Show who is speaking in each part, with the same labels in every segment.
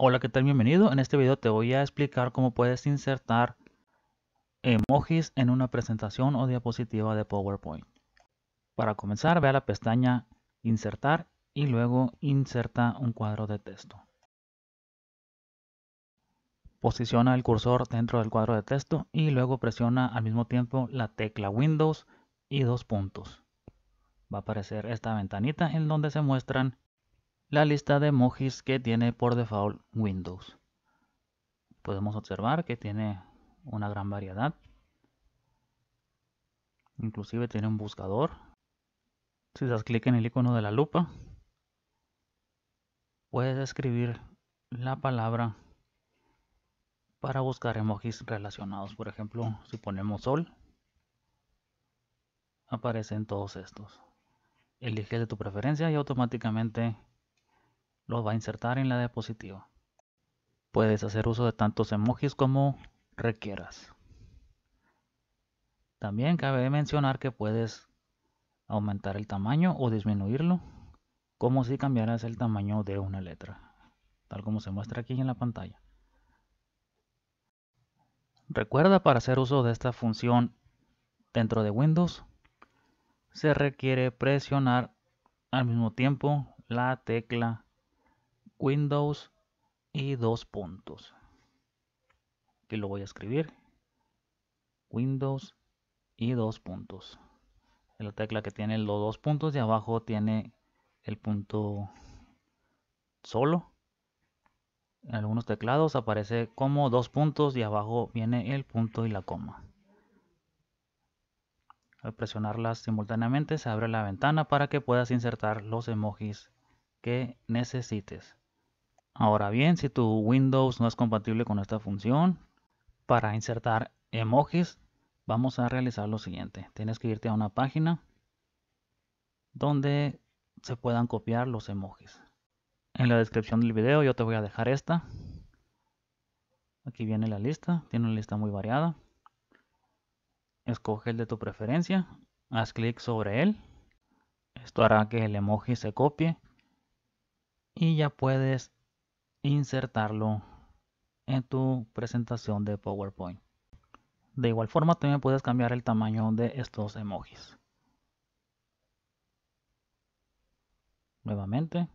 Speaker 1: Hola, ¿qué tal? Bienvenido. En este video te voy a explicar cómo puedes insertar emojis en una presentación o diapositiva de PowerPoint. Para comenzar, ve a la pestaña Insertar y luego inserta un cuadro de texto. Posiciona el cursor dentro del cuadro de texto y luego presiona al mismo tiempo la tecla Windows y dos puntos. Va a aparecer esta ventanita en donde se muestran la lista de emojis que tiene por default Windows. Podemos observar que tiene una gran variedad. Inclusive tiene un buscador. Si das clic en el icono de la lupa, puedes escribir la palabra para buscar emojis relacionados. Por ejemplo, si ponemos sol, aparecen todos estos. Elige de tu preferencia y automáticamente los va a insertar en la diapositiva. Puedes hacer uso de tantos emojis como requieras. También cabe mencionar que puedes aumentar el tamaño o disminuirlo, como si cambiaras el tamaño de una letra, tal como se muestra aquí en la pantalla. Recuerda, para hacer uso de esta función dentro de Windows, se requiere presionar al mismo tiempo la tecla Windows y dos puntos. Aquí lo voy a escribir. Windows y dos puntos. En la tecla que tiene los dos puntos de abajo tiene el punto solo. En algunos teclados aparece como dos puntos y abajo viene el punto y la coma. Al presionarlas simultáneamente se abre la ventana para que puedas insertar los emojis que necesites. Ahora bien, si tu Windows no es compatible con esta función, para insertar emojis, vamos a realizar lo siguiente. Tienes que irte a una página donde se puedan copiar los emojis. En la descripción del video yo te voy a dejar esta. Aquí viene la lista, tiene una lista muy variada. Escoge el de tu preferencia, haz clic sobre él. Esto hará que el emoji se copie y ya puedes insertarlo en tu presentación de PowerPoint. De igual forma también puedes cambiar el tamaño de estos emojis. Nuevamente,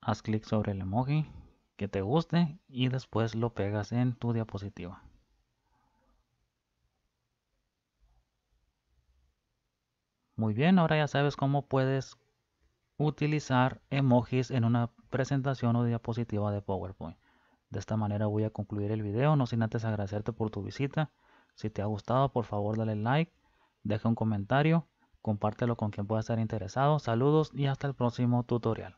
Speaker 1: haz clic sobre el emoji que te guste y después lo pegas en tu diapositiva. Muy bien, ahora ya sabes cómo puedes utilizar emojis en una presentación o diapositiva de PowerPoint. De esta manera voy a concluir el video, no sin antes agradecerte por tu visita. Si te ha gustado, por favor dale like, deja un comentario, compártelo con quien pueda estar interesado. Saludos y hasta el próximo tutorial.